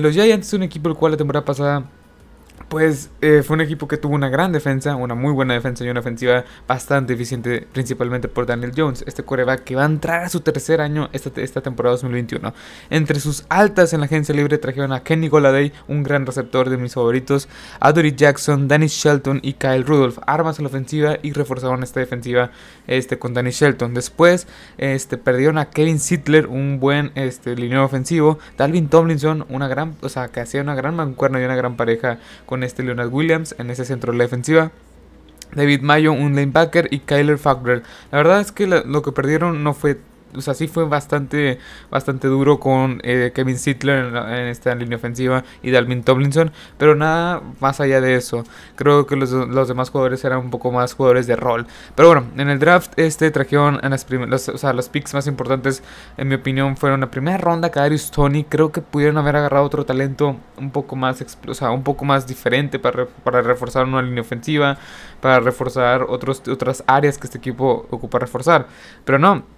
Los Giants es un equipo el cual la temporada pasada pues eh, fue un equipo que tuvo una gran defensa, una muy buena defensa y una ofensiva bastante eficiente, principalmente por Daniel Jones, este coreback que va a entrar a su tercer año esta, esta temporada 2021. Entre sus altas en la agencia libre trajeron a Kenny Goladay, un gran receptor de mis favoritos, a Jackson, Dennis Shelton y Kyle Rudolph, armas en la ofensiva y reforzaron esta defensiva este, con Danny Shelton. Después este, perdieron a Kevin Sittler, un buen este, lineo ofensivo, Dalvin Tomlinson, una gran, o sea, que hacía una gran mancuerna y una gran pareja con este Leonard Williams en ese centro de la defensiva. David Mayo, un linebacker y Kyler Fackler. La verdad es que lo que perdieron no fue o sea, sí fue bastante, bastante duro con eh, Kevin Sittler en, esta línea ofensiva y Dalvin Tomlinson, pero nada más allá de eso. Creo que los, demás jugadores eran un poco más jugadores de rol. Pero bueno, en el draft este trajeron en las los, o sea, los picks más importantes, en mi opinión, fueron la primera ronda Darius Tony. Creo que pudieron haber agarrado otro talento un poco más, o sea, un poco más diferente para, reforzar una línea ofensiva, para reforzar otros, otras áreas que este equipo ocupa reforzar. Pero no.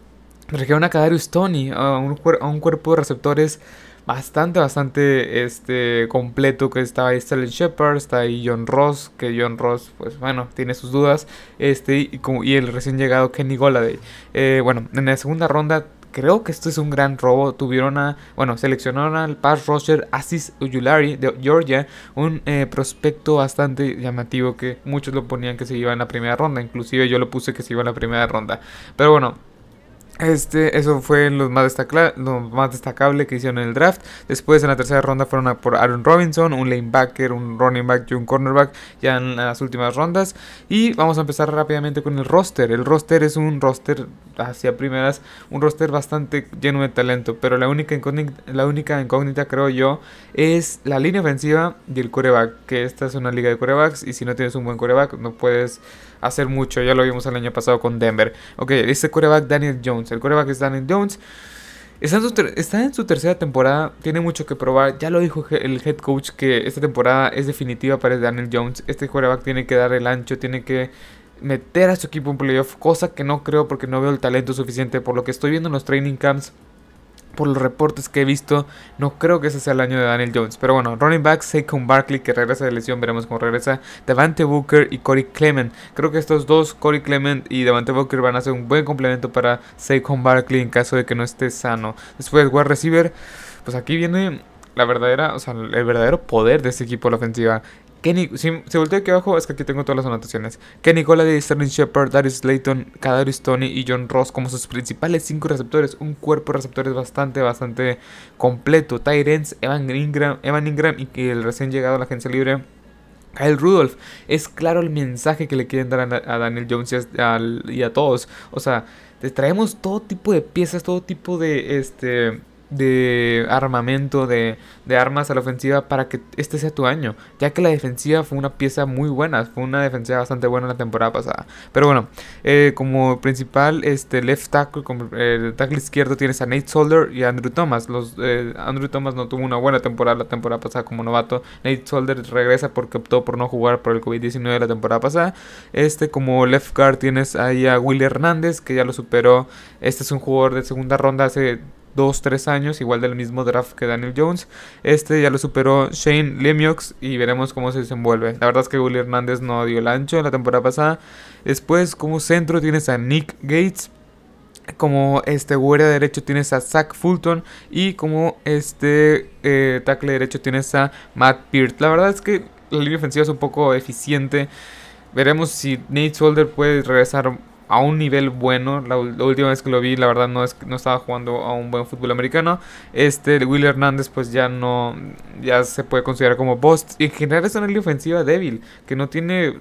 Región a cadarius Tony, a un, cuerpo de receptores bastante, bastante este, completo que estaba ahí Sterling Shepard, está ahí John Ross, que John Ross, pues bueno, tiene sus dudas, este, y, el recién llegado Kenny Goladay. Eh, bueno, en la segunda ronda creo que esto es un gran robo. Tuvieron a, bueno, seleccionaron al pass Roger Asis ujulari de Georgia, un eh, prospecto bastante llamativo que muchos lo ponían que se iba en la primera ronda, inclusive yo lo puse que se iba en la primera ronda. Pero bueno, este, eso fue lo más, más destacable que hicieron en el draft. Después en la tercera ronda fueron por Aaron Robinson, un lanebacker, un running back y un cornerback ya en las últimas rondas. Y vamos a empezar rápidamente con el roster. El roster es un roster hacia primeras, un roster bastante lleno de talento. Pero la única incógnita, la única incógnita creo yo es la línea ofensiva y el coreback. Que esta es una liga de corebacks y si no tienes un buen coreback no puedes hacer mucho. Ya lo vimos el año pasado con Denver. Ok, este coreback Daniel Jones. El coreback es Daniel Jones. Está en, su tercera temporada, tiene mucho que probar. Ya lo dijo el head coach que esta temporada es definitiva para Daniel Jones. Este quarterback tiene que dar el ancho, tiene que meter a su equipo en playoff, cosa que no creo porque no veo el talento suficiente. Por lo que estoy viendo en los training camps, por los reportes que he visto, no creo que ese sea el año de Daniel Jones. Pero bueno, running back Saquon Barkley que regresa de lesión, veremos cómo regresa. Devante Booker y Corey Clement. Creo que estos dos, Corey Clement y Devante Booker, van a ser un buen complemento para Saquon Barkley en caso de que no esté sano. Después, wide receiver, pues aquí viene la verdadera, o sea, el verdadero poder de este equipo de la ofensiva. Que si se aquí abajo, es que aquí tengo todas las anotaciones. Kenny Nicola de Sterling Shepard, Darius Slayton, Kadarius Tony y John Ross como sus principales cinco receptores. Un cuerpo de receptores bastante, bastante completo. Tyrens, Evan Ingram, Ingram y, que el recién llegado a la agencia libre. Kyle Rudolph, es claro el mensaje que le quieren dar a, Daniel Jones y a, todos. O sea, te traemos todo tipo de piezas, todo tipo de este de armamento, de, armas a la ofensiva para que este sea tu año. Ya que la defensiva fue una pieza muy buena, fue una defensiva bastante buena la temporada pasada. Pero bueno, eh, como principal este left tackle, como, eh, tackle izquierdo tienes a Nate Solder y a Andrew Thomas. Los, eh, Andrew Thomas no tuvo una buena temporada la temporada pasada como novato. Nate Solder regresa porque optó por no jugar por el COVID-19 la temporada pasada. Este como left guard tienes ahí a Willy Hernández que ya lo superó. Este es un jugador de segunda ronda hace 2, 3 años, igual del mismo draft que Daniel Jones. Este ya lo superó Shane Lemiox y veremos cómo se desenvuelve. La verdad es que Willy Hernández no dio el ancho en la temporada pasada. Después, como centro, tienes a Nick Gates. Como este guardia derecho tienes a Zach Fulton y como este eh, tackle derecho tienes a Matt Peart. La verdad es que la línea ofensiva es un poco eficiente. Veremos si Nate Solder puede regresar a un nivel bueno. La, última vez que lo vi, la verdad, no, es, no estaba jugando a un buen fútbol americano. Este, Will Hernández, pues ya no, ya se puede considerar como Bost. en general es una línea ofensiva débil, que no tiene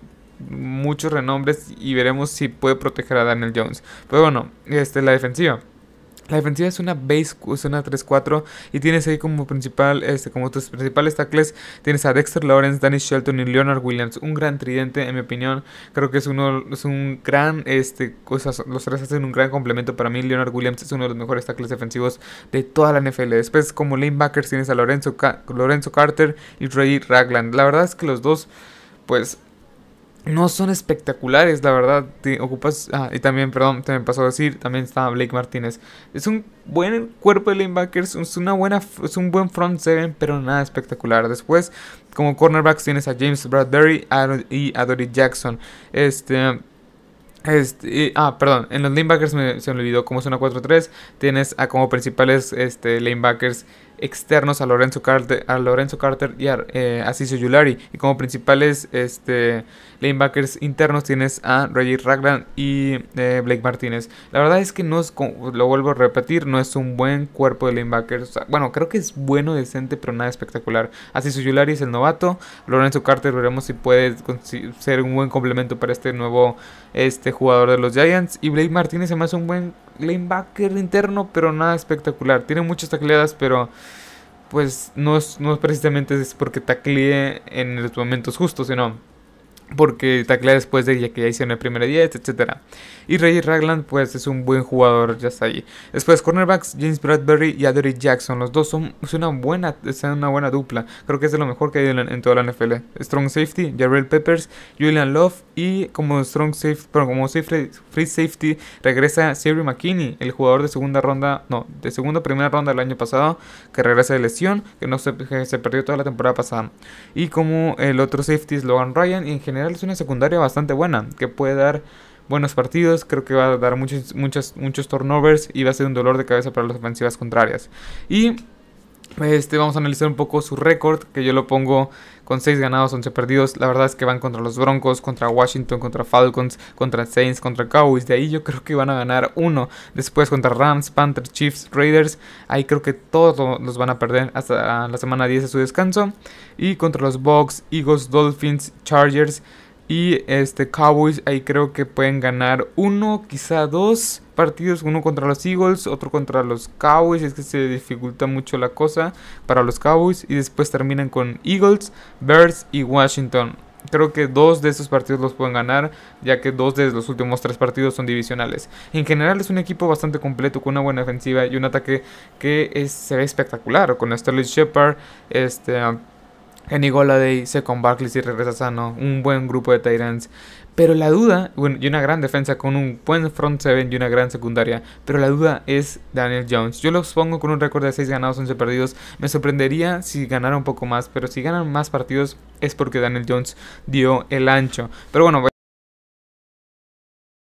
muchos renombres y veremos si puede proteger a Daniel Jones. Pero bueno, este, la defensiva. La defensiva es una base, es una 3-4 y tienes ahí como principal, este, como tus principales tackles, tienes a Dexter Lawrence, Danny Shelton y Leonard Williams. Un gran tridente, en mi opinión. Creo que es uno, es un gran, este, cosas, los tres hacen un gran complemento para mí. Leonard Williams es uno de los mejores tackles defensivos de toda la NFL. Después, como lanebackers, tienes a Lorenzo, Lorenzo Carter y Ray Ragland. La verdad es que los dos, pues, no son espectaculares, la verdad. Te ocupas. Ah, y también, perdón, te me pasó a decir, también está Blake Martínez. Es un buen cuerpo de linebackers, es, una buena, es un buen front seven, pero nada espectacular. Después, como cornerbacks, tienes a James Bradbury y a Dory Jackson. Este. Este, ah, perdón, en los linebackers me, se me olvidó como es una 4-3. Tienes a como principales este, linebackers externos a Lorenzo Carter, a Lorenzo Carter y a eh, Yulari. Y como principales este, internos tienes a Reggie Ragland y eh, Blake Martínez. La verdad es que no es, lo vuelvo a repetir, no es un buen cuerpo de lanebackers bueno, creo que es bueno, decente, pero nada espectacular. Asisio Yulari es el novato. Lorenzo Carter veremos si puede ser un buen complemento para este nuevo este, jugador de los Giants. Y Blake Martínez además es un buen lanebacker interno, pero nada espectacular. Tiene muchas tacleadas, pero pues no es, precisamente es porque taclee en los momentos justos, sino porque taclea después de que ya hicieron el primer 10, etc. Y Ray Ragland, pues es un buen jugador, ya está ahí Después, cornerbacks, James Bradbury y Adrian Jackson. Los dos son, una, buena, una buena dupla. Creo que es de lo mejor que hay en, toda la NFL. Strong Safety, Jarrell Peppers, Julian Love y como Strong Safety, pero como free, Safety, regresa Siri McKinney, el jugador de segunda ronda, no, de segunda primera ronda del año pasado, que regresa de lesión, que no se, que se perdió toda la temporada pasada. Y como el otro Safety es Logan Ryan, y en general general es una secundaria bastante buena, que puede dar buenos partidos, creo que va a dar muchos, muchos, muchos turnovers y va a ser un dolor de cabeza para las ofensivas contrarias. Y este, vamos a analizar un poco su récord, que yo lo pongo con 6 ganados, 11 perdidos. La verdad es que van contra los Broncos, contra Washington, contra Falcons, contra Saints, contra Cowboys. De ahí yo creo que van a ganar uno. Después contra Rams, Panthers, Chiefs, Raiders. Ahí creo que todos los van a perder hasta la semana 10 de su descanso. Y contra los Bucks, Eagles, Dolphins, Chargers. Y este Cowboys ahí creo que pueden ganar uno, quizá dos partidos, uno contra los Eagles, otro contra los Cowboys, es que se dificulta mucho la cosa para los Cowboys y después terminan con Eagles, Bears y Washington. Creo que dos de esos partidos los pueden ganar, ya que dos de los últimos tres partidos son divisionales. En general es un equipo bastante completo, con una buena ofensiva y un ataque que se ve espectacular, con Sterling Shepard, este en Day se con Barclays y regresa sano. Un buen grupo de Tyrants. Pero la duda, bueno, y una gran defensa con un buen front seven y una gran secundaria. Pero la duda es Daniel Jones. Yo los pongo con un récord de 6 ganados, 11 perdidos. Me sorprendería si ganara un poco más. Pero si ganan más partidos es porque Daniel Jones dio el ancho. Pero bueno,